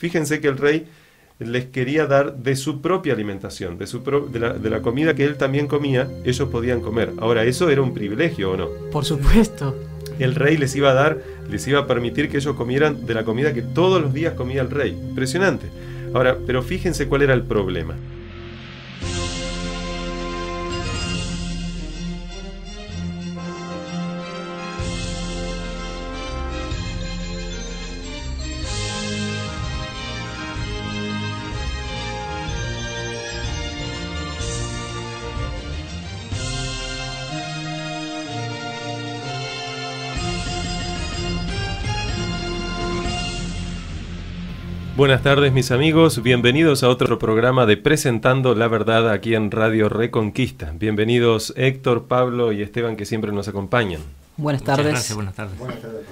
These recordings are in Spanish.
Fíjense que el rey les quería dar de su propia alimentación, de, su la, la, comida que él también comía, ellos podían comer. Ahora, ¿eso era un privilegio o no? Por supuesto. El rey les iba a dar, les iba a permitir que ellos comieran de la comida que todos los días comía el rey. Impresionante. Ahora, pero fíjense cuál era el problema. Buenas tardes mis amigos, bienvenidos a otro programa de Presentando la Verdad aquí en Radio Reconquista. Bienvenidos Héctor, Pablo y Esteban que siempre nos acompañan. Buenas tardes. buenas tardes. Buenas tardes,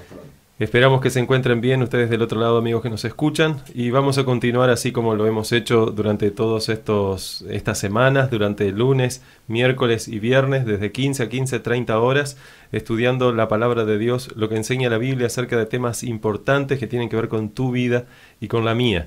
Esperamos que se encuentren bien ustedes del otro lado, amigos que nos escuchan, y vamos a continuar así como lo hemos hecho durante todas estas semanas, durante lunes, miércoles y viernes, desde 15 a 15, 30 horas, estudiando la palabra de Dios, lo que enseña la Biblia acerca de temas importantes que tienen que ver con tu vida y con la mía.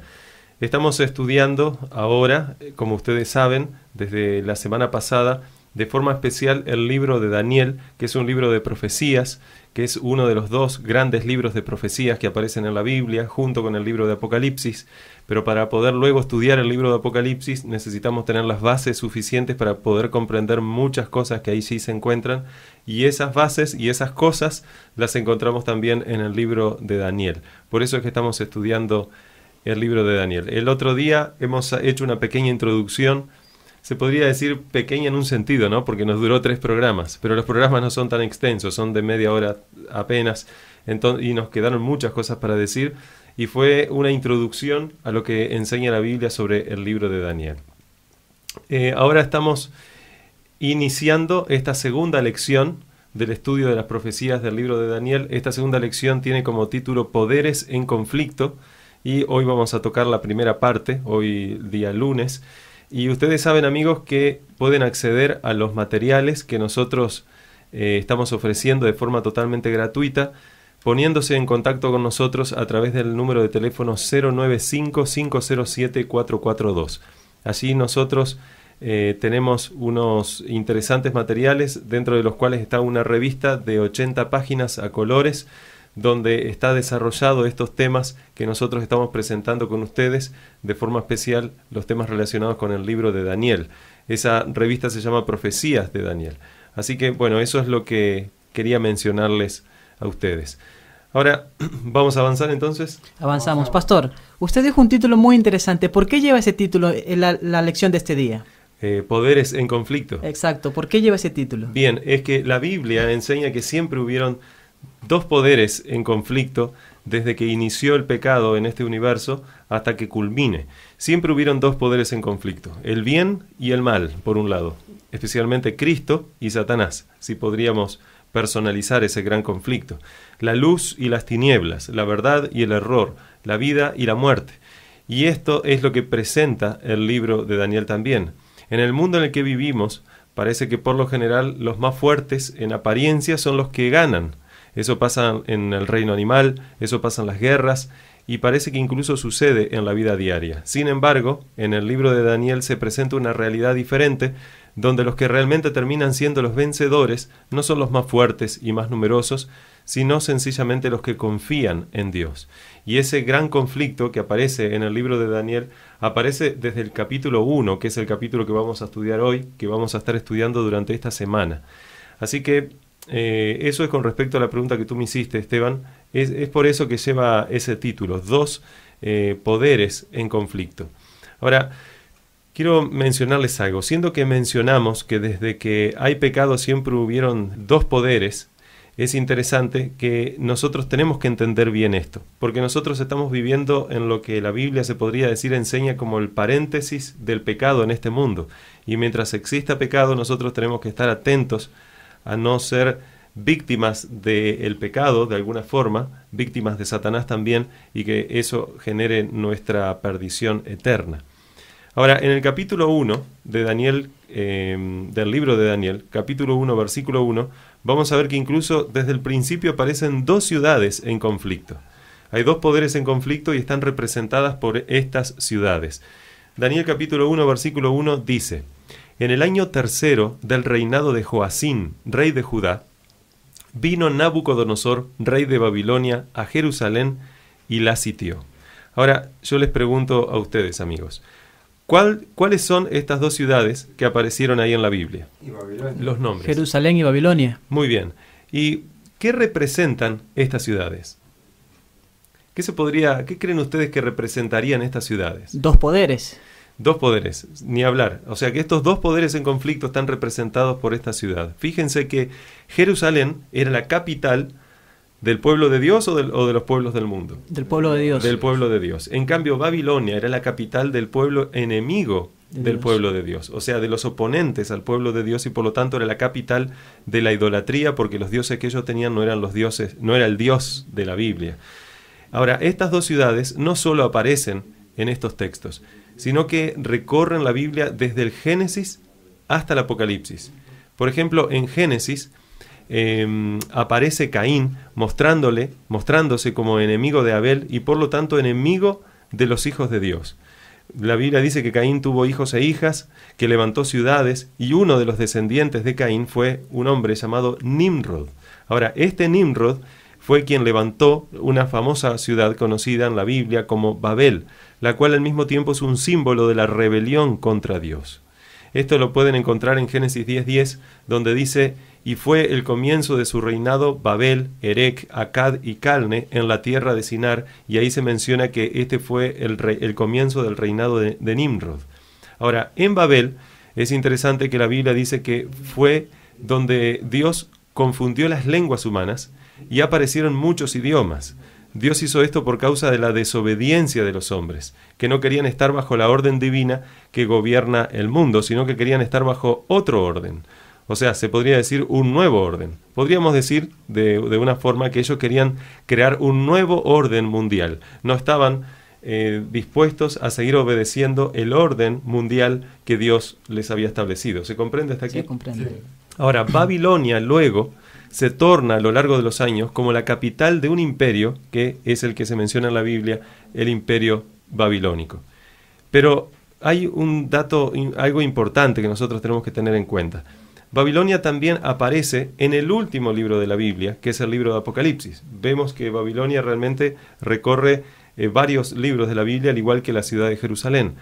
Estamos estudiando ahora, como ustedes saben, desde la semana pasada, de forma especial el libro de Daniel, que es un libro de profecías que es uno de los dos grandes libros de profecías que aparecen en la Biblia, junto con el libro de Apocalipsis, pero para poder luego estudiar el libro de Apocalipsis necesitamos tener las bases suficientes para poder comprender muchas cosas que ahí sí se encuentran, y esas bases y esas cosas las encontramos también en el libro de Daniel. Por eso es que estamos estudiando el libro de Daniel. El otro día hemos hecho una pequeña introducción se podría decir pequeña en un sentido, ¿no? Porque nos duró tres programas, pero los programas no son tan extensos, son de media hora apenas, entonces, y nos quedaron muchas cosas para decir, y fue una introducción a lo que enseña la Biblia sobre el libro de Daniel. Eh, ahora estamos iniciando esta segunda lección del estudio de las profecías del libro de Daniel. Esta segunda lección tiene como título Poderes en conflicto y hoy vamos a tocar la primera parte, hoy día lunes. Y ustedes saben, amigos, que pueden acceder a los materiales que nosotros eh, estamos ofreciendo de forma totalmente gratuita, poniéndose en contacto con nosotros a través del número de teléfono 095-507-442. Allí nosotros eh, tenemos unos interesantes materiales, dentro de los cuales está una revista de 80 páginas a colores donde está desarrollado estos temas que nosotros estamos presentando con ustedes, de forma especial los temas relacionados con el libro de Daniel. Esa revista se llama Profecías de Daniel. Así que bueno, eso es lo que quería mencionarles a ustedes. Ahora, ¿vamos a avanzar entonces? Avanzamos. Pastor, usted dijo un título muy interesante. ¿Por qué lleva ese título la, lección de este día? Eh, poderes en conflicto. Exacto, ¿por qué lleva ese título? Bien, es que la Biblia enseña que siempre hubieron dos poderes en conflicto desde que inició el pecado en este universo hasta que culmine. Siempre hubieron dos poderes en conflicto, el bien y el mal, por un lado, especialmente Cristo y Satanás, si podríamos personalizar ese gran conflicto, la luz y las tinieblas, la verdad y el error, la vida y la muerte. Y esto es lo que presenta el libro de Daniel también. En el mundo en el que vivimos, parece que por lo general los más fuertes en apariencia son los que ganan, eso pasa en el reino animal, eso pasa en las guerras y parece que incluso sucede en la vida diaria. Sin embargo, en el libro de Daniel se presenta una realidad diferente donde los que realmente terminan siendo los vencedores no son los más fuertes y más numerosos, sino sencillamente los que confían en Dios. Y ese gran conflicto que aparece en el libro de Daniel aparece desde el capítulo 1, que es el capítulo que vamos a estudiar hoy, que vamos a estar estudiando durante esta semana. Así que eh, eso es con respecto a la pregunta que tú me hiciste, Esteban. Es, por eso que lleva ese título, dos eh, poderes en conflicto. Ahora, quiero mencionarles algo. Siendo que mencionamos que desde que hay pecado siempre hubieron dos poderes, es interesante que nosotros tenemos que entender bien esto, porque nosotros estamos viviendo en lo que la Biblia se podría decir enseña como el paréntesis del pecado en este mundo. Y mientras exista pecado, nosotros tenemos que estar atentos a no ser víctimas del pecado de alguna forma, víctimas de Satanás también, y que eso genere nuestra perdición eterna. Ahora, en el capítulo 1 de Daniel, em, del libro de Daniel, capítulo 1, versículo 1, vamos a ver que incluso desde el principio aparecen dos ciudades en conflicto. Hay dos poderes en conflicto y están representadas por estas ciudades. Daniel capítulo 1, versículo 1 dice, en el año tercero del reinado de Joacín, rey de Judá, vino Nabucodonosor, rey de Babilonia, a Jerusalén y la sitió. Ahora, yo les pregunto a ustedes, amigos, ¿cuáles son estas dos ciudades que aparecieron ahí en la Biblia? Los nombres. Jerusalén y Babilonia. Muy bien. ¿Y qué representan estas ciudades? ¿Qué se podría, qué creen ustedes que representarían estas ciudades? Dos poderes. Dos poderes, ni hablar. O sea que estos dos poderes en conflicto están representados por esta ciudad. Fíjense que Jerusalén era la capital del pueblo de Dios o, del, o, de los pueblos del mundo. Del pueblo de Dios. Del pueblo de Dios. En cambio, Babilonia era la capital del pueblo enemigo del pueblo de Dios, o sea, de los oponentes al pueblo de Dios y por lo tanto era la capital de la idolatría porque los dioses que ellos tenían no eran los dioses, no era el Dios de la Biblia. Ahora, estas dos ciudades no solo aparecen en estos textos, sino que recorren la Biblia desde el Génesis hasta el Apocalipsis. Por ejemplo, en Génesis em, aparece Caín mostrándole, mostrándose como enemigo de Abel y por lo tanto enemigo de los hijos de Dios. La Biblia dice que Caín tuvo hijos e hijas, que levantó ciudades, y uno de los descendientes de Caín fue un hombre llamado Nimrod. Ahora, este Nimrod fue quien levantó una famosa ciudad conocida en la Biblia como Babel, la cual al mismo tiempo es un símbolo de la rebelión contra Dios. Esto lo pueden encontrar en Génesis 10:10, donde dice, y fue el comienzo de su reinado Babel, Erech, Acad y Calne en la tierra de Sinar, y ahí se menciona que este fue el, comienzo del reinado de, Nimrod. Ahora, en Babel es interesante que la Biblia dice que fue donde Dios confundió las lenguas humanas y aparecieron muchos idiomas. Dios hizo esto por causa de la desobediencia de los hombres, que no querían estar bajo la orden divina que gobierna el mundo, sino que querían estar bajo otro orden. O sea, se podría decir un nuevo orden. Podríamos decir de, una forma que ellos querían crear un nuevo orden mundial. No estaban eh, dispuestos a seguir obedeciendo el orden mundial que Dios les había establecido. ¿Se comprende hasta aquí? Se comprende. Ahora, Babilonia luego se torna a lo largo de los años como la capital de un imperio, que es el que se menciona en la Biblia, el imperio babilónico. Pero hay un dato, algo importante que nosotros tenemos que tener en cuenta. Babilonia también aparece en el último libro de la Biblia, que es el libro de Apocalipsis. Vemos que Babilonia realmente recorre eh, varios libros de la Biblia, al igual que la ciudad de Jerusalén.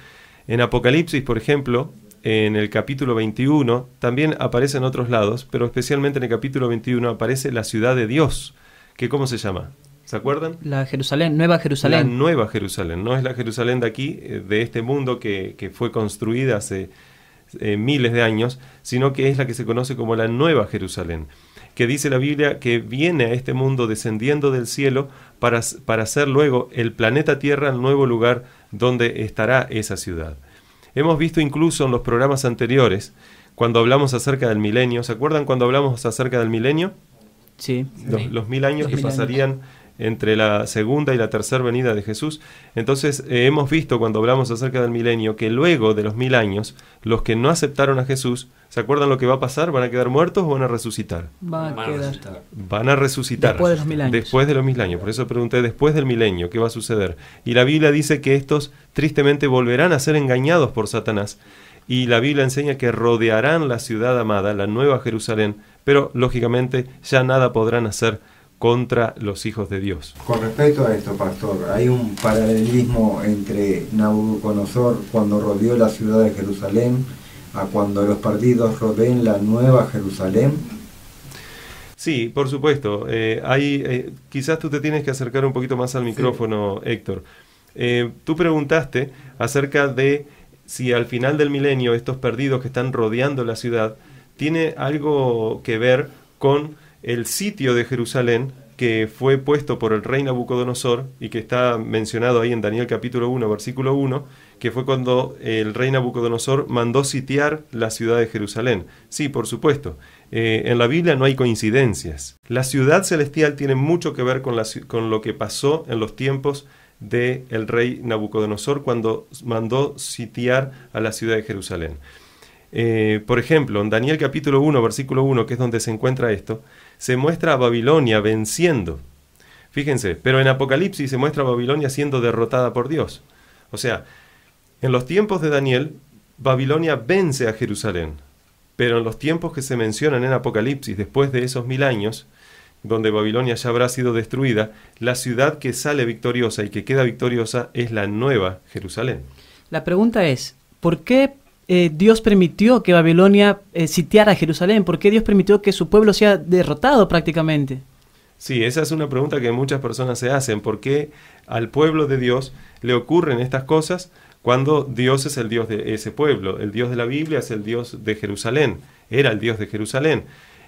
En Apocalipsis, por ejemplo, en el capítulo 21, también aparece en otros lados, pero especialmente en el capítulo 21 aparece la ciudad de Dios, que ¿cómo se llama? ¿Se acuerdan? La Jerusalén, Nueva Jerusalén. La Nueva Jerusalén, no es la Jerusalén de aquí, eh, de este mundo que, fue construida hace eh, miles de años, sino que es la que se conoce como la Nueva Jerusalén, que dice la Biblia que viene a este mundo descendiendo del cielo para, para ser luego el planeta Tierra el nuevo lugar donde estará esa ciudad. Hemos visto incluso en los programas anteriores, cuando hablamos acerca del milenio, ¿se acuerdan cuando hablamos acerca del milenio? Sí. Los, mil años que pasarían entre la segunda y la tercera venida de Jesús. Entonces eh, hemos visto cuando hablamos acerca del milenio que luego de los mil años, los que no aceptaron a Jesús, ¿se acuerdan lo que va a pasar? ¿Van a quedar muertos o van a resucitar? Van a, Van a resucitar. Después de los mil años. Después de los mil años. Por eso pregunté, después del milenio, ¿qué va a suceder? Y la Biblia dice que estos tristemente volverán a ser engañados por Satanás. Y la Biblia enseña que rodearán la ciudad amada, la nueva Jerusalén, pero lógicamente ya nada podrán hacer contra los hijos de Dios. Con respecto a esto, pastor, hay un paralelismo entre Nabucodonosor cuando rodeó la ciudad de Jerusalén a cuando los perdidos rodeen la nueva Jerusalén. Sí, por supuesto. hay, eh, eh, quizás tú te tienes que acercar un poquito más al micrófono, Héctor. Eh, tú preguntaste acerca de si al final del milenio estos perdidos que están rodeando la ciudad tiene algo que ver con el sitio de Jerusalén que fue puesto por el rey Nabucodonosor y que está mencionado ahí en Daniel capítulo 1, versículo 1, que fue cuando el rey Nabucodonosor mandó sitiar la ciudad de Jerusalén. Sí, por supuesto, eh, en la Biblia no hay coincidencias. La ciudad celestial tiene mucho que ver con, lo que pasó en los tiempos del rey Nabucodonosor cuando mandó sitiar a la ciudad de Jerusalén. Eh, por ejemplo, en Daniel capítulo 1, versículo 1, que es donde se encuentra esto, se muestra a Babilonia venciendo. Fíjense, pero en Apocalipsis se muestra a Babilonia siendo derrotada por Dios. O sea, en los tiempos de Daniel, Babilonia vence a Jerusalén. Pero en los tiempos que se mencionan en Apocalipsis, después de esos mil años, donde Babilonia ya habrá sido destruida, la ciudad que sale victoriosa y que queda victoriosa es la nueva Jerusalén. La pregunta es, ¿por qué eh, Dios permitió que Babilonia eh, sitiara Jerusalén? ¿Por qué Dios permitió que su pueblo sea derrotado prácticamente? Sí, esa es una pregunta que muchas personas se hacen. ¿Por qué al pueblo de Dios le ocurren estas cosas cuando Dios es el Dios de ese pueblo? El Dios de la Biblia es el Dios de Jerusalén. Era el Dios de Jerusalén.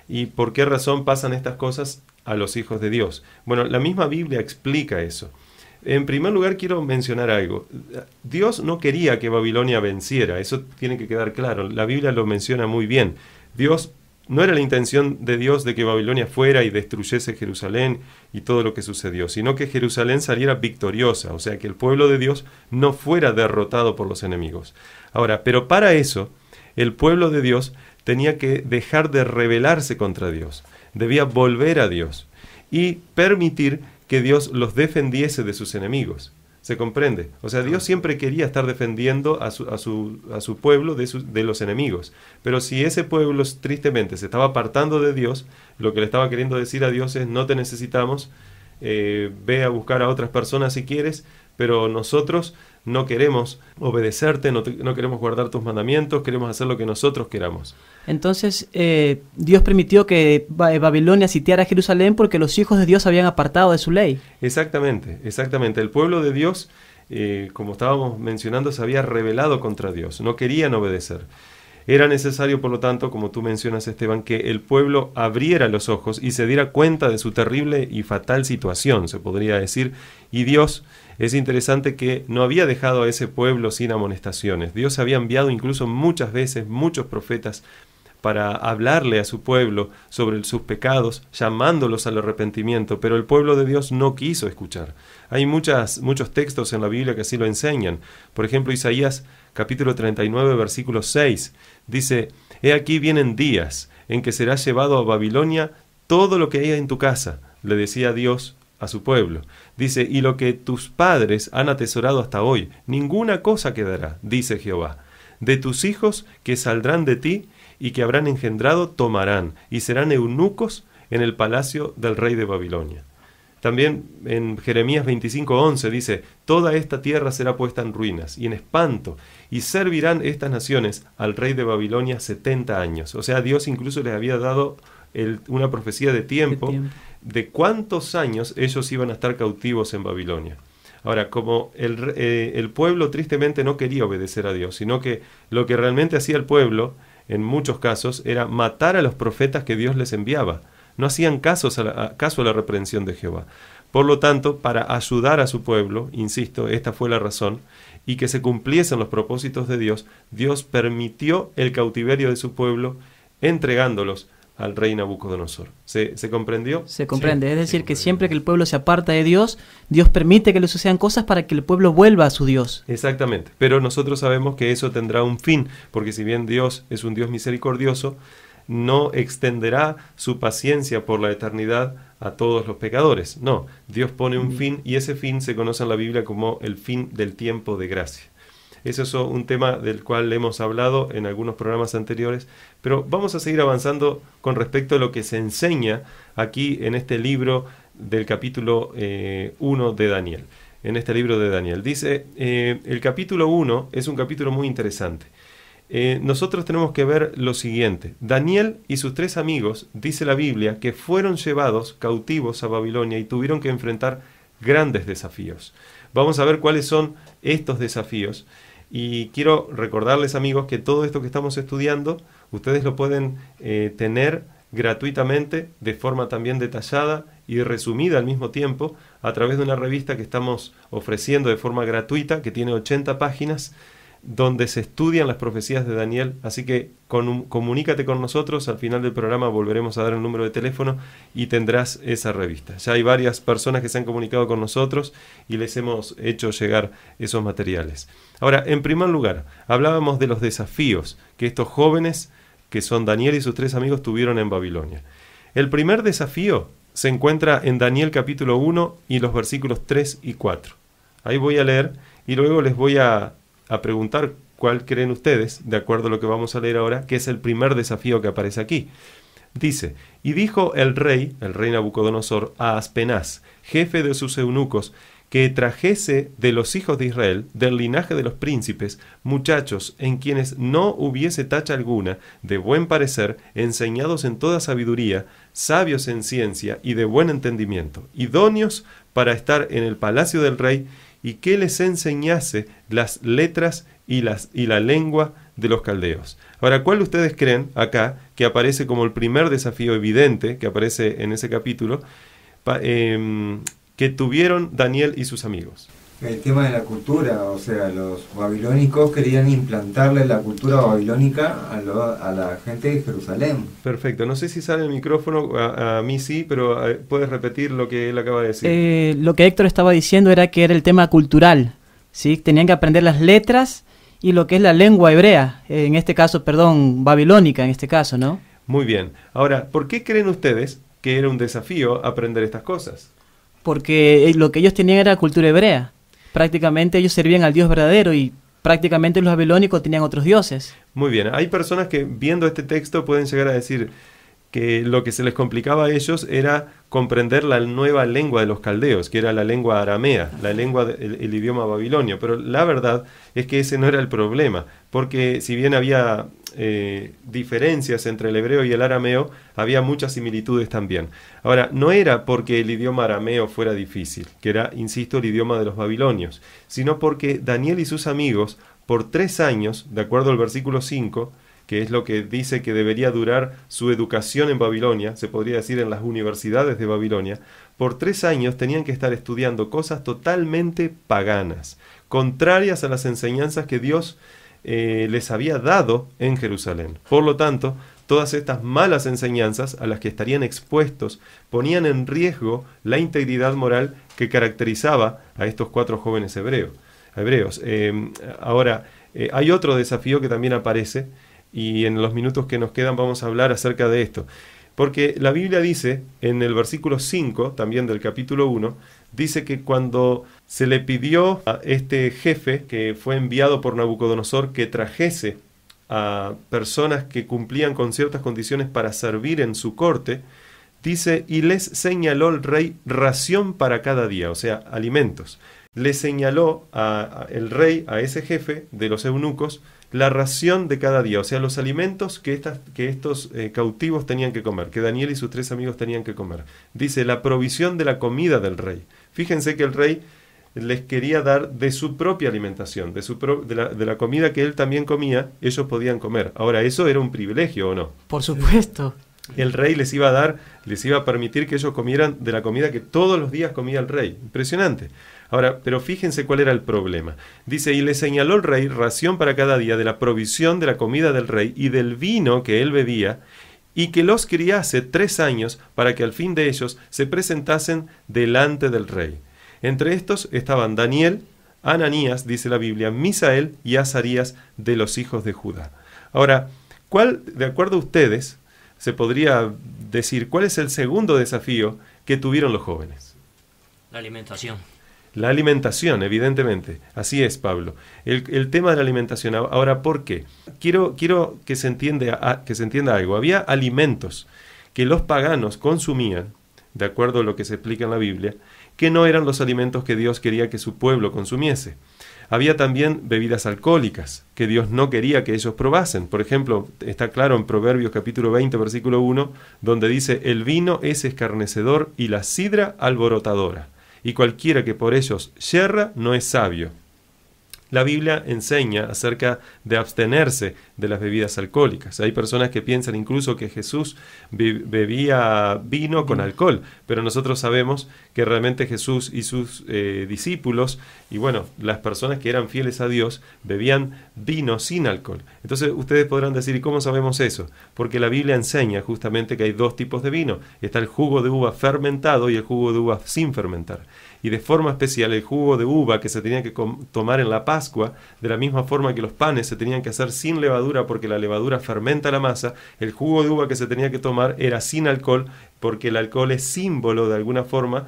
¿Y por qué razón pasan estas cosas a los hijos de Dios? Bueno, la misma Biblia explica eso. En primer lugar, quiero mencionar algo. Dios no quería que Babilonia venciera, eso tiene que quedar claro. La Biblia lo menciona muy bien. Dios no era la intención de Dios de que Babilonia fuera y destruyese Jerusalén y todo lo que sucedió, sino que Jerusalén saliera victoriosa, o sea, que el pueblo de Dios no fuera derrotado por los enemigos. Ahora, pero para eso, el pueblo de Dios tenía que dejar de rebelarse contra Dios, debía volver a Dios y permitir que Dios los defendiese de sus enemigos. ¿Se comprende? O sea, Dios ah. siempre quería estar defendiendo a su, a su, pueblo de, los enemigos. Pero si ese pueblo tristemente se estaba apartando de Dios, lo que le estaba queriendo decir a Dios es, no te necesitamos, eh, ve a buscar a otras personas si quieres, pero nosotros no queremos obedecerte, no, queremos guardar tus mandamientos, queremos hacer lo que nosotros queramos. Entonces eh, Dios permitió que eh, Babilonia sitiara Jerusalén porque los hijos de Dios habían apartado de su ley. Exactamente, exactamente. El pueblo de Dios, eh, como estábamos mencionando, se había rebelado contra Dios, no querían obedecer. Era necesario, por lo tanto, como tú mencionas, Esteban, que el pueblo abriera los ojos y se diera cuenta de su terrible y fatal situación, se podría decir, y Dios es interesante que no había dejado a ese pueblo sin amonestaciones. Dios había enviado incluso muchas veces muchos profetas para hablarle a su pueblo sobre sus pecados, llamándolos al arrepentimiento, pero el pueblo de Dios no quiso escuchar. Hay muchas, muchos textos en la Biblia que así lo enseñan. Por ejemplo, Isaías capítulo 39, versículo 6. Dice, He aquí vienen días en que será llevado a Babilonia todo lo que hay en tu casa, le decía Dios a su pueblo. Dice, y lo que tus padres han atesorado hasta hoy, ninguna cosa quedará, dice Jehová. De tus hijos que saldrán de ti y que habrán engendrado, tomarán, y serán eunucos en el palacio del rey de Babilonia. También en Jeremías 25:11 dice, Toda esta tierra será puesta en ruinas y en espanto, y servirán estas naciones al rey de Babilonia 70 años. O sea, Dios incluso les había dado una profecía de tiempo, de cuántos años ellos iban a estar cautivos en Babilonia. Ahora, como el, eh, el pueblo tristemente no quería obedecer a Dios, sino que lo que realmente hacía el pueblo, en muchos casos, era matar a los profetas que Dios les enviaba no hacían caso a, la, caso la reprensión de Jehová. Por lo tanto, para ayudar a su pueblo, insisto, esta fue la razón, y que se cumpliesen los propósitos de Dios, Dios permitió el cautiverio de su pueblo entregándolos al rey Nabucodonosor. ¿Se, comprendió? Se comprende, es decir, que siempre que el pueblo se aparta de Dios, Dios permite que le sucedan cosas para que el pueblo vuelva a su Dios. Exactamente, pero nosotros sabemos que eso tendrá un fin, porque si bien Dios es un Dios misericordioso, no extenderá su paciencia por la eternidad a todos los pecadores. No, Dios pone un fin y ese fin se conoce en la Biblia como el fin del tiempo de gracia. Ese es un tema del cual hemos hablado en algunos programas anteriores, pero vamos a seguir avanzando con respecto a lo que se enseña aquí en este libro del capítulo 1 eh, de Daniel. En este libro de Daniel. Dice, eh, el capítulo 1 es un capítulo muy interesante. Eh, nosotros tenemos que ver lo siguiente. Daniel y sus tres amigos, dice la Biblia, que fueron llevados cautivos a Babilonia y tuvieron que enfrentar grandes desafíos. Vamos a ver cuáles son estos desafíos. Y quiero recordarles amigos que todo esto que estamos estudiando, ustedes lo pueden eh, tener gratuitamente, de forma también detallada y resumida al mismo tiempo, a través de una revista que estamos ofreciendo de forma gratuita, que tiene 80 páginas donde se estudian las profecías de Daniel. Así que comunícate con nosotros, al final del programa volveremos a dar el número de teléfono y tendrás esa revista. Ya hay varias personas que se han comunicado con nosotros y les hemos hecho llegar esos materiales. Ahora, en primer lugar, hablábamos de los desafíos que estos jóvenes, que son Daniel y sus tres amigos, tuvieron en Babilonia. El primer desafío se encuentra en Daniel capítulo 1 y los versículos 3 y 4. Ahí voy a leer y luego les voy a a preguntar cuál creen ustedes, de acuerdo a lo que vamos a leer ahora, que es el primer desafío que aparece aquí. Dice, y dijo el rey, el rey Nabucodonosor, a Aspenaz, jefe de sus eunucos, que trajese de los hijos de Israel, del linaje de los príncipes, muchachos en quienes no hubiese tacha alguna, de buen parecer, enseñados en toda sabiduría, sabios en ciencia y de buen entendimiento, idóneos para estar en el palacio del rey y que les enseñase las letras y, las, y la lengua de los caldeos. Ahora, ¿cuál ustedes creen acá que aparece como el primer desafío evidente que aparece en ese capítulo? Em, que tuvieron Daniel y sus amigos el tema de la cultura, o sea, los babilónicos querían implantarle la cultura babilónica a, la gente de Jerusalén. Perfecto, no sé si sale el micrófono, a, mí sí, pero eh, puedes repetir lo que él acaba de decir. Eh, lo que Héctor estaba diciendo era que era el tema cultural, ¿sí? tenían que aprender las letras y lo que es la lengua hebrea, en este caso, perdón, babilónica en este caso, ¿no? Muy bien, ahora, ¿por qué creen ustedes que era un desafío aprender estas cosas? Porque eh, lo que ellos tenían era cultura hebrea prácticamente ellos servían al Dios verdadero y prácticamente los abilónicos tenían otros dioses. Muy bien, hay personas que viendo este texto pueden llegar a decir, que lo que se les complicaba a ellos era comprender la nueva lengua de los caldeos, que era la lengua aramea, la lengua el, idioma babilonio. Pero la verdad es que ese no era el problema, porque si bien había eh, diferencias entre el hebreo y el arameo, había muchas similitudes también. Ahora, no era porque el idioma arameo fuera difícil, que era, insisto, el idioma de los babilonios, sino porque Daniel y sus amigos, por tres años, de acuerdo al versículo 5, que es lo que dice que debería durar su educación en Babilonia, se podría decir en las universidades de Babilonia, por tres años tenían que estar estudiando cosas totalmente paganas, contrarias a las enseñanzas que Dios eh, les había dado en Jerusalén. Por lo tanto, todas estas malas enseñanzas a las que estarían expuestos ponían en riesgo la integridad moral que caracterizaba a estos cuatro jóvenes hebreos. Eh, ahora, eh, hay otro desafío que también aparece, y en los minutos que nos quedan vamos a hablar acerca de esto. Porque la Biblia dice, en el versículo 5, también del capítulo 1, dice que cuando se le pidió a este jefe que fue enviado por Nabucodonosor que trajese a personas que cumplían con ciertas condiciones para servir en su corte, dice, y les señaló el rey ración para cada día, o sea, alimentos. Le señaló a, el rey, a ese jefe de los eunucos, la ración de cada día, o sea, los alimentos que, estas, que estos eh, cautivos tenían que comer, que Daniel y sus tres amigos tenían que comer. Dice, la provisión de la comida del rey. Fíjense que el rey les quería dar de su propia alimentación, de, su de, la, de, la, comida que él también comía, ellos podían comer. Ahora, ¿eso era un privilegio o no? Por supuesto. El rey les iba a dar, les iba a permitir que ellos comieran de la comida que todos los días comía el rey. Impresionante. Ahora, pero fíjense cuál era el problema. Dice, y le señaló el rey ración para cada día de la provisión de la comida del rey y del vino que él bebía, y que los criase tres años para que al fin de ellos se presentasen delante del rey. Entre estos estaban Daniel, Ananías, dice la Biblia, Misael y Azarías de los hijos de Judá. Ahora, ¿cuál, de acuerdo a ustedes, se podría decir cuál es el segundo desafío que tuvieron los jóvenes? La alimentación. La alimentación, evidentemente. Así es, Pablo. El, tema de la alimentación. Ahora, ¿por qué? Quiero, quiero que, se ah, que se entienda algo. Había alimentos que los paganos consumían, de acuerdo a lo que se explica en la Biblia, que no eran los alimentos que Dios quería que su pueblo consumiese. Había también bebidas alcohólicas que Dios no quería que ellos probasen. Por ejemplo, está claro en Proverbios capítulo 20, versículo 1, donde dice, el vino es escarnecedor y la sidra alborotadora y cualquiera que por ellos yerra no es sabio. La Biblia enseña acerca de abstenerse de las bebidas alcohólicas. Hay personas que piensan incluso que Jesús bebía vino con mm. alcohol, pero nosotros sabemos que realmente Jesús y sus eh, discípulos, y bueno, las personas que eran fieles a Dios, bebían vino sin alcohol. Entonces ustedes podrán decir, ¿y cómo sabemos eso? Porque la Biblia enseña justamente que hay dos tipos de vino. Está el jugo de uva fermentado y el jugo de uva sin fermentar y de forma especial el jugo de uva que se tenía que tomar en la Pascua, de la misma forma que los panes se tenían que hacer sin levadura porque la levadura fermenta la masa, el jugo de uva que se tenía que tomar era sin alcohol porque el alcohol es símbolo de alguna forma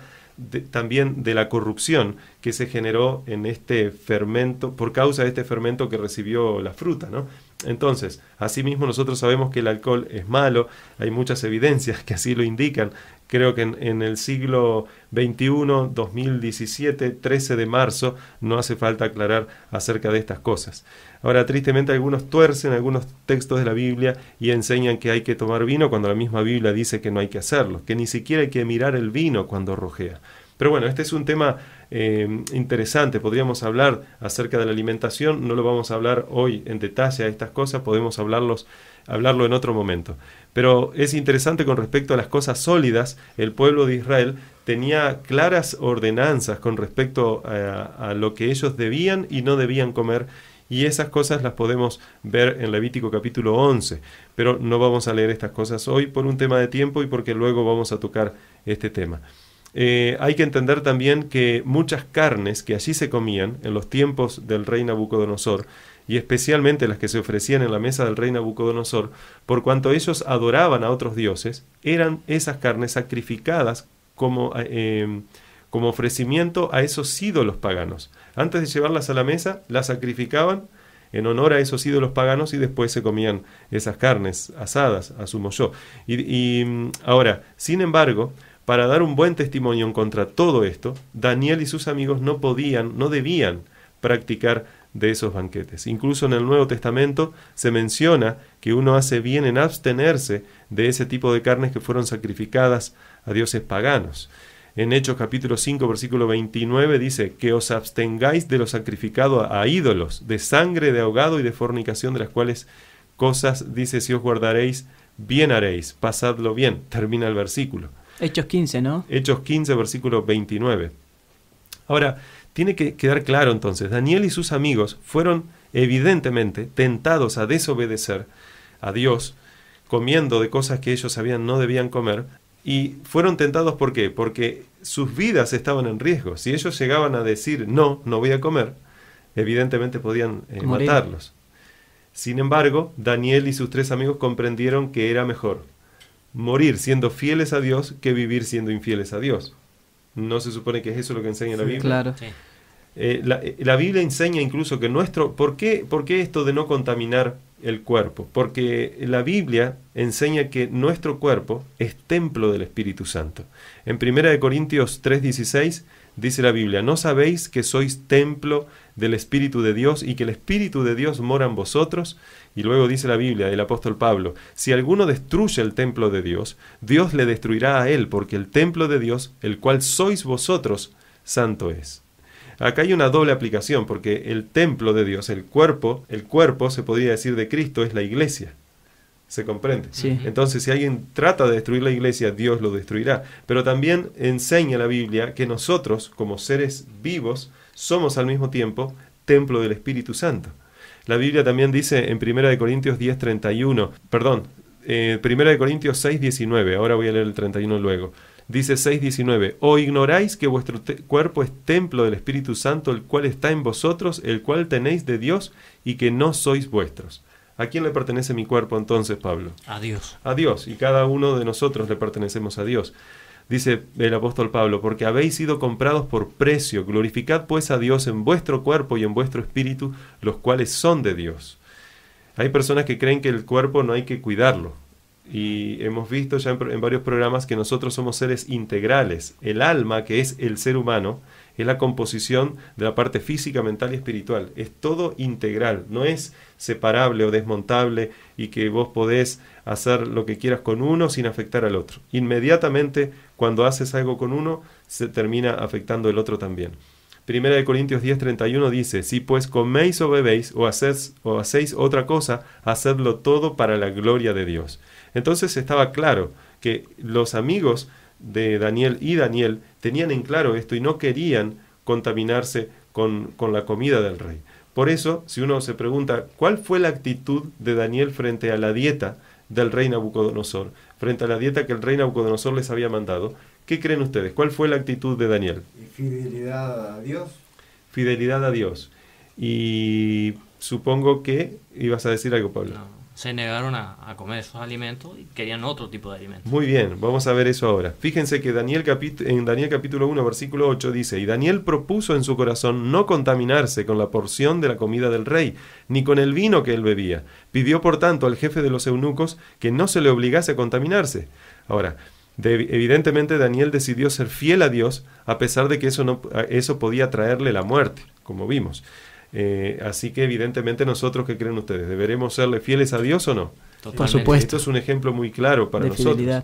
también de la corrupción que se generó en este fermento, por causa de este fermento que recibió la fruta, ¿no? Entonces, asimismo nosotros sabemos que el alcohol es malo, hay muchas evidencias que así lo indican. Creo que en, el siglo XXI, 2017, 13 de marzo, no hace falta aclarar acerca de estas cosas. Ahora, tristemente, algunos tuercen algunos textos de la Biblia y enseñan que hay que tomar vino cuando la misma Biblia dice que no hay que hacerlo, que ni siquiera hay que mirar el vino cuando rojea. Pero bueno, este es un tema eh, interesante, podríamos hablar acerca de la alimentación, no lo vamos a hablar hoy en detalle a estas cosas, podemos hablarlos, hablarlo en otro momento. Pero es interesante con respecto a las cosas sólidas, el pueblo de Israel tenía claras ordenanzas con respecto a, a lo que ellos debían y no debían comer y esas cosas las podemos ver en Levítico capítulo 11, pero no vamos a leer estas cosas hoy por un tema de tiempo y porque luego vamos a tocar este tema. Eh, hay que entender también que muchas carnes que allí se comían en los tiempos del rey Nabucodonosor, y especialmente las que se ofrecían en la mesa del rey Nabucodonosor, por cuanto ellos adoraban a otros dioses, eran esas carnes sacrificadas como, eh, como ofrecimiento a esos ídolos paganos. Antes de llevarlas a la mesa, las sacrificaban en honor a esos ídolos paganos y después se comían esas carnes asadas, asumo yo. y mm, ahora, sin embargo, para dar un buen testimonio en contra todo esto, Daniel y sus amigos no podían, no debían practicar de esos banquetes. Incluso en el Nuevo Testamento se menciona que uno hace bien en abstenerse de ese tipo de carnes que fueron sacrificadas a dioses paganos. En Hechos capítulo 5 versículo 29 dice que os abstengáis de lo sacrificado a ídolos, de sangre, de ahogado y de fornicación, de las cuales cosas dice si os guardaréis, bien haréis, pasadlo bien. Termina el versículo. Hechos 15, ¿no? Hechos 15, versículo 29. Ahora, tiene que quedar claro entonces, Daniel y sus amigos fueron evidentemente tentados a desobedecer a Dios, comiendo de cosas que ellos sabían no debían comer, y fueron tentados ¿por qué? Porque sus vidas estaban en riesgo. Si ellos llegaban a decir, no, no voy a comer, evidentemente podían eh, matarlos. Sin embargo, Daniel y sus tres amigos comprendieron que era mejor morir siendo fieles a Dios que vivir siendo infieles a Dios. ¿No se supone que es eso lo que enseña la Biblia? Claro. Eh, eh, la, Biblia enseña incluso que nuestro... ¿por qué, ¿Por qué esto de no contaminar el cuerpo? Porque la Biblia enseña que nuestro cuerpo es templo del Espíritu Santo. En 1 Corintios 3:16 dice la Biblia, ¿no sabéis que sois templo del Espíritu de Dios y que el Espíritu de Dios mora en vosotros? Y luego dice la Biblia, el apóstol Pablo, si alguno destruye el templo de Dios, Dios le destruirá a él, porque el templo de Dios, el cual sois vosotros, santo es. Acá hay una doble aplicación, porque el templo de Dios, el cuerpo, el cuerpo se podría decir de Cristo, es la iglesia. ¿Se comprende? Entonces, si alguien trata de destruir la iglesia, Dios lo destruirá. Pero también enseña la Biblia que nosotros, como seres vivos, somos al mismo tiempo templo del Espíritu Santo. La Biblia también dice en 1 Corintios perdón, de Corintios 6, 19, eh, ahora voy a leer el 31 luego. Dice 6.19, o ignoráis que vuestro cuerpo es templo del Espíritu Santo, el cual está en vosotros, el cual tenéis de Dios y que no sois vuestros. ¿A quién le pertenece mi cuerpo entonces, Pablo? A Dios. A Dios, y cada uno de nosotros le pertenecemos a Dios. Dice el apóstol Pablo, porque habéis sido comprados por precio, glorificad pues a Dios en vuestro cuerpo y en vuestro espíritu, los cuales son de Dios. Hay personas que creen que el cuerpo no hay que cuidarlo. Y hemos visto ya en, varios programas que nosotros somos seres integrales. El alma, que es el ser humano, es la composición de la parte física, mental y espiritual. Es todo integral, no es separable o desmontable y que vos podés hacer lo que quieras con uno sin afectar al otro. Inmediatamente cuando haces algo con uno, se termina afectando el otro también. Primera de Corintios 10:31 dice, si pues coméis o bebéis o, hacéis, o hacéis otra cosa, hacedlo todo para la gloria de Dios. Entonces estaba claro que los amigos de Daniel y Daniel tenían en claro esto y no querían contaminarse con la comida del rey. Por eso, si uno se pregunta cuál fue la actitud de Daniel frente a la dieta del rey Nabucodonosor, frente a la dieta que el rey Naucodonosor les había mandado. ¿Qué creen ustedes? ¿Cuál fue la actitud de Daniel? Fidelidad a Dios. Fidelidad a Dios. Y supongo que ibas a decir algo, Pablo se negaron a, comer esos alimentos y querían otro tipo de alimentos. Muy bien, vamos a ver eso ahora. Fíjense que Daniel en Daniel capítulo 1, versículo 8 dice, y Daniel propuso en su corazón no contaminarse con la porción de la comida del rey, ni con el vino que él bebía. Pidió por tanto al jefe de los eunucos que no se le obligase a contaminarse. Ahora, evidentemente Daniel decidió ser fiel a Dios, a pesar de que eso, no, eso podía traerle la muerte, como vimos. Eh, así que evidentemente nosotros, ¿qué creen ustedes? ¿Deberemos serle fieles a Dios o no? Por supuesto. Esto es un ejemplo muy claro para nosotros.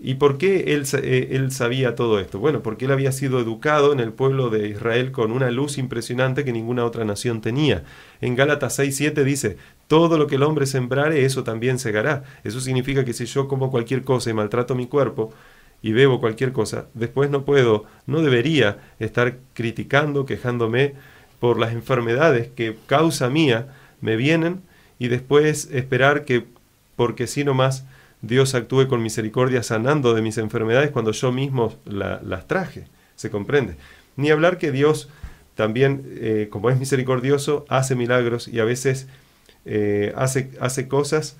¿Y por qué él, eh, él, sabía todo esto? Bueno, porque él había sido educado en el pueblo de Israel con una luz impresionante que ninguna otra nación tenía. En Gálatas 6.7 dice, todo lo que el hombre sembrare, eso también segará. Eso significa que si yo como cualquier cosa y maltrato mi cuerpo, y bebo cualquier cosa, después no puedo, no debería estar criticando, quejándome por las enfermedades que causa mía me vienen y después esperar que, porque si más Dios actúe con misericordia sanando de mis enfermedades cuando yo mismo las traje, ¿se comprende? Ni hablar que Dios también, eh, como es misericordioso, hace milagros y a veces eh, hace, hace cosas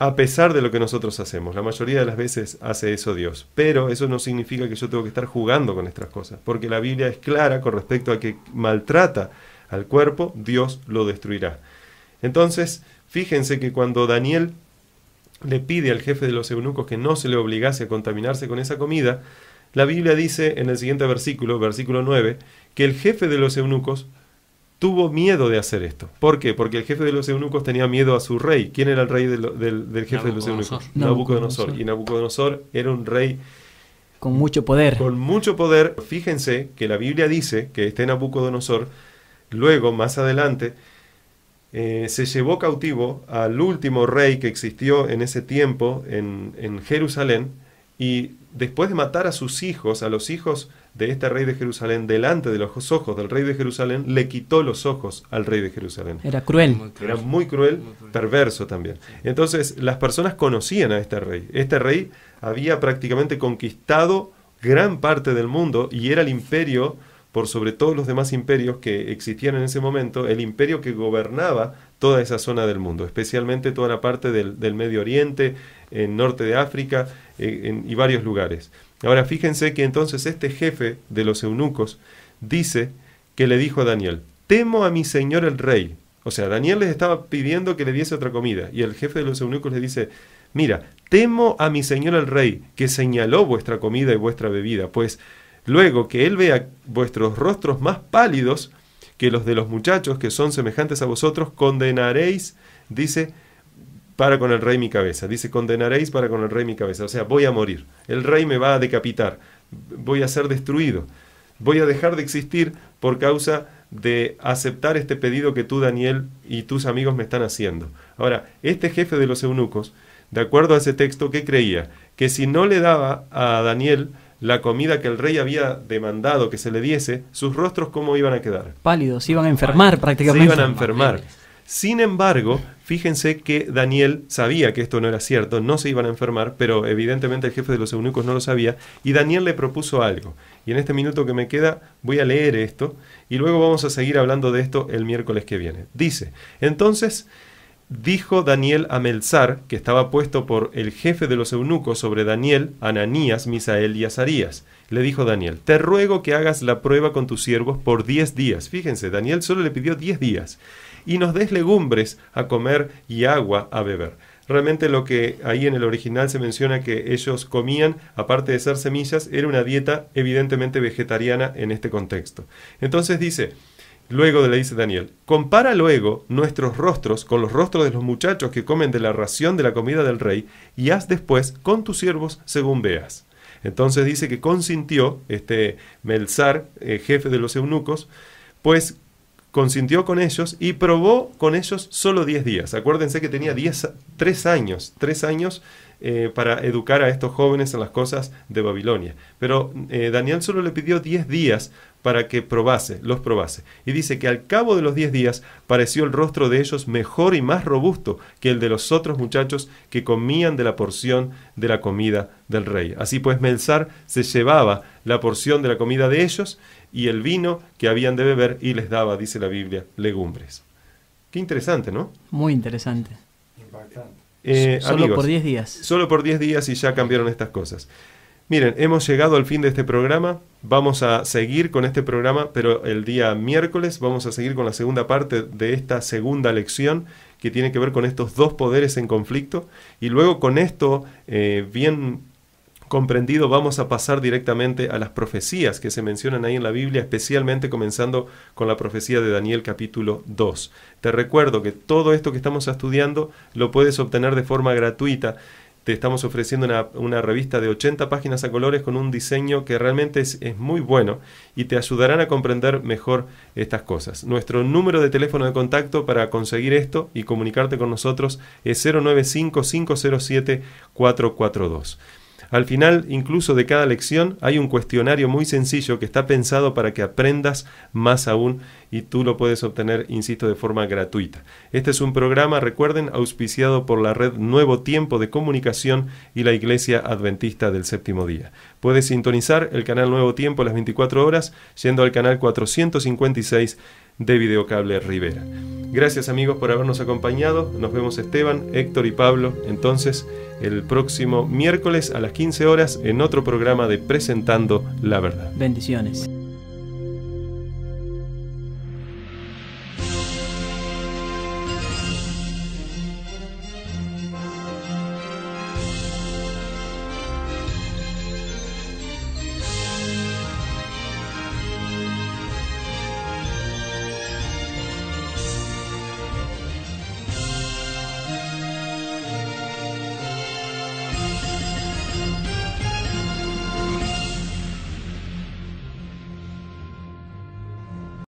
a pesar de lo que nosotros hacemos. La mayoría de las veces hace eso Dios. Pero eso no significa que yo tengo que estar jugando con estas cosas, porque la Biblia es clara con respecto a que maltrata al cuerpo, Dios lo destruirá. Entonces, fíjense que cuando Daniel le pide al jefe de los eunucos que no se le obligase a contaminarse con esa comida, la Biblia dice en el siguiente versículo, versículo 9, que el jefe de los eunucos tuvo miedo de hacer esto. ¿Por qué? Porque el jefe de los eunucos tenía miedo a su rey. ¿Quién era el rey del, jefe de los eunucos? Nabucodonosor. Y Nabucodonosor era un rey... Con mucho poder. Con mucho poder. Fíjense que la Biblia dice que este Nabucodonosor, luego, más adelante, eh, se llevó cautivo al último rey que existió en ese tiempo en, en Jerusalén, y después de matar a sus hijos, a los hijos de este rey de Jerusalén, delante de los ojos del rey de Jerusalén, le quitó los ojos al rey de Jerusalén. Era cruel. Era muy cruel, perverso también. Entonces, las personas conocían a este rey. Este rey había prácticamente conquistado gran parte del mundo y era el imperio por sobre todos los demás imperios que existían en ese momento, el imperio que gobernaba toda esa zona del mundo, especialmente toda la parte del, Medio Oriente, en norte de África eh, y varios lugares. Ahora fíjense que entonces este jefe de los eunucos dice que le dijo a Daniel, temo a mi señor el rey. O sea, Daniel les estaba pidiendo que le diese otra comida y el jefe de los eunucos le dice, mira, temo a mi señor el rey, que señaló vuestra comida y vuestra bebida, pues Luego que él vea vuestros rostros más pálidos que los de los muchachos que son semejantes a vosotros, condenaréis, dice, para con el rey mi cabeza. Dice, condenaréis para con el rey mi cabeza. O sea, voy a morir. El rey me va a decapitar. Voy a ser destruido. Voy a dejar de existir por causa de aceptar este pedido que tú, Daniel, y tus amigos me están haciendo. Ahora, este jefe de los eunucos, de acuerdo a ese texto, ¿qué creía? Que si no le daba a Daniel la comida que el rey había demandado que se le diese, sus rostros cómo iban a quedar. Pálidos, iban a enfermar prácticamente. Se iban a enfermar. Sin embargo, fíjense que Daniel sabía que esto no era cierto, no se iban a enfermar, pero evidentemente el jefe de los eunucos no lo sabía, y Daniel le propuso algo. Y en este minuto que me queda voy a leer esto, y luego vamos a seguir hablando de esto el miércoles que viene. Dice, entonces dijo Daniel a Melzar, que estaba puesto por el jefe de los eunucos sobre Daniel, Ananías, Misael y Azarías. Le dijo Daniel, te ruego que hagas la prueba con tus siervos por diez días. Fíjense, Daniel solo le pidió diez días. Y nos des legumbres a comer y agua a beber. Realmente lo que ahí en el original se menciona que ellos comían, aparte de ser semillas, era una dieta evidentemente vegetariana en este contexto. Entonces dice, Luego le dice Daniel, compara luego nuestros rostros con los rostros de los muchachos que comen de la ración de la comida del rey, y haz después con tus siervos según veas. Entonces dice que consintió este Melzar, eh, jefe de los eunucos, pues consintió con ellos y probó con ellos solo 10 días. Acuérdense que tenía 3 años, 3 años eh, para educar a estos jóvenes en las cosas de Babilonia. Pero eh, Daniel solo le pidió 10 días para que probase, los probase. Y dice que al cabo de los diez días pareció el rostro de ellos mejor y más robusto que el de los otros muchachos que comían de la porción de la comida del rey. Así pues, Melzar se llevaba la porción de la comida de ellos y el vino que habían de beber y les daba, dice la Biblia, legumbres. Qué interesante, ¿no? Muy interesante. Eh, solo por diez días. Solo por 10 días y ya cambiaron estas cosas. Miren, hemos llegado al fin de este programa. Vamos a seguir con este programa, pero el día miércoles vamos a seguir con la segunda parte de esta segunda lección que tiene que ver con estos dos poderes en conflicto. Y luego con esto eh, bien comprendido vamos a pasar directamente a las profecías que se mencionan ahí en la Biblia, especialmente comenzando con la profecía de Daniel capítulo 2. Te recuerdo que todo esto que estamos estudiando lo puedes obtener de forma gratuita. Te estamos ofreciendo una, revista de 80 páginas a colores con un diseño que realmente es, es, muy bueno y te ayudarán a comprender mejor estas cosas. Nuestro número de teléfono de contacto para conseguir esto y comunicarte con nosotros es 095 507 442. Al final, incluso de cada lección, hay un cuestionario muy sencillo que está pensado para que aprendas más aún y tú lo puedes obtener, insisto, de forma gratuita. Este es un programa, recuerden, auspiciado por la red Nuevo Tiempo de Comunicación y la Iglesia Adventista del Séptimo Día. Puedes sintonizar el canal Nuevo Tiempo a las 24 horas yendo al canal 456 de Videocable Rivera. Gracias amigos por habernos acompañado. Nos vemos Esteban, Héctor y Pablo entonces el próximo miércoles a las 15 horas en otro programa de Presentando la Verdad. Bendiciones.